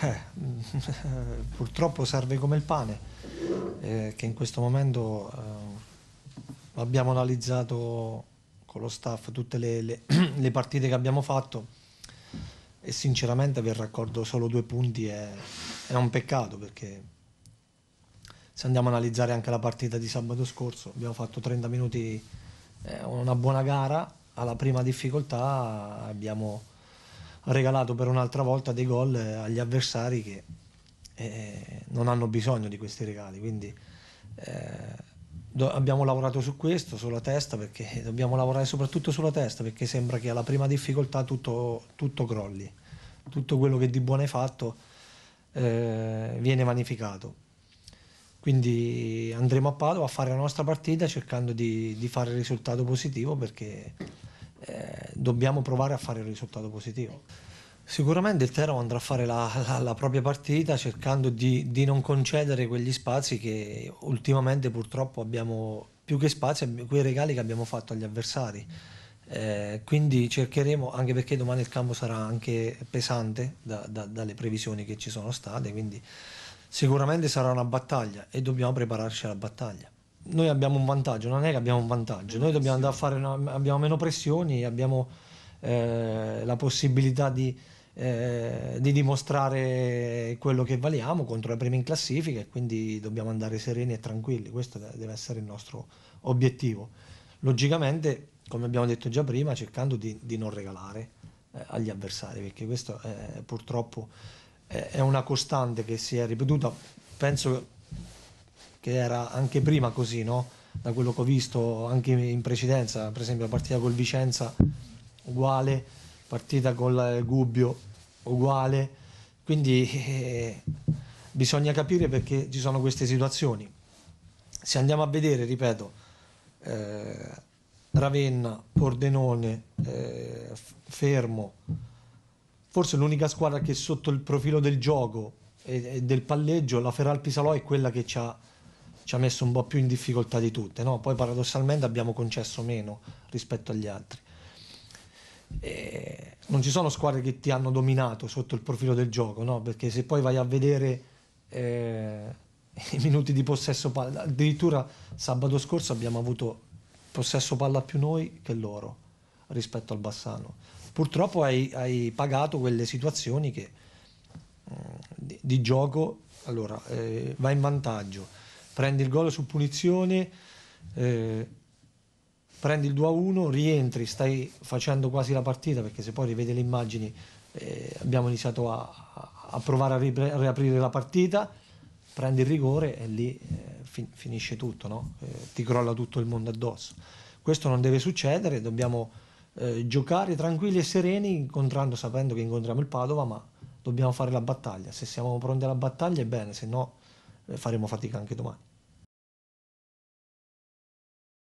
Eh, purtroppo serve come il pane, eh, che in questo momento eh, abbiamo analizzato con lo staff tutte le, le, le, partite che abbiamo fatto e sinceramente aver raccordo solo due punti è, è, un peccato perché se andiamo a analizzare anche la partita di sabato scorso abbiamo fatto 30 minuti, eh, una buona gara, alla prima difficoltà abbiamo regalato per un'altra volta dei gol eh, agli avversari che eh, non hanno bisogno di questi regali. Quindi eh, do- abbiamo lavorato su questo, sulla testa, perché dobbiamo lavorare soprattutto sulla testa, perché sembra che alla prima difficoltà tutto, tutto crolli, tutto quello che di buono hai fatto eh, viene vanificato. Quindi andremo a Padova a fare la nostra partita cercando di, di fare il risultato positivo perché eh, dobbiamo provare a fare il risultato positivo. Sicuramente il Teramo andrà a fare la, la, la propria partita cercando di, di, non concedere quegli spazi che ultimamente purtroppo abbiamo più che spazi, quei regali che abbiamo fatto agli avversari. Eh, quindi cercheremo, anche perché domani il campo sarà anche pesante da, da, dalle previsioni che ci sono state, quindi sicuramente sarà una battaglia e dobbiamo prepararci alla battaglia noi abbiamo un vantaggio, non è che abbiamo un vantaggio, noi dobbiamo andare a fare, una, abbiamo meno pressioni, abbiamo eh, la possibilità di, eh, di, dimostrare quello che valiamo contro le prime in classifica e quindi dobbiamo andare sereni e tranquilli, questo deve essere il nostro obiettivo. Logicamente, come abbiamo detto già prima, cercando di, di non regalare eh, agli avversari, perché questo purtroppo è una costante che si è ripetuta, penso che che era anche prima così, no? da quello che ho visto anche in precedenza, per esempio la partita col Vicenza uguale, partita col Gubbio uguale, quindi eh, bisogna capire perché ci sono queste situazioni. Se andiamo a vedere, ripeto, eh, Ravenna, Pordenone, eh, Fermo, forse l'unica squadra che sotto il profilo del gioco e, e del palleggio, la Feral Pisalò è quella che ci ha ci ha messo un po' più in difficoltà di tutte, no? poi paradossalmente abbiamo concesso meno rispetto agli altri. E non ci sono squadre che ti hanno dominato sotto il profilo del gioco, no? perché se poi vai a vedere eh, i minuti di possesso palla, addirittura sabato scorso abbiamo avuto possesso palla più noi che loro rispetto al Bassano. Purtroppo hai, hai pagato quelle situazioni che, mm, di, di, gioco, allora eh, va in vantaggio prendi il gol su punizione, eh, prendi il 2-1, rientri, stai facendo quasi la partita perché se poi rivedi le immagini eh, abbiamo iniziato a, a provare a, riaprire la partita, prendi il rigore e lì eh, fin- finisce tutto, no? Eh, ti crolla tutto il mondo addosso. Questo non deve succedere, dobbiamo eh, giocare tranquilli e sereni, sapendo che incontriamo il Padova, ma dobbiamo fare la battaglia. Se siamo pronti alla battaglia è bene, se no eh, faremo fatica anche domani.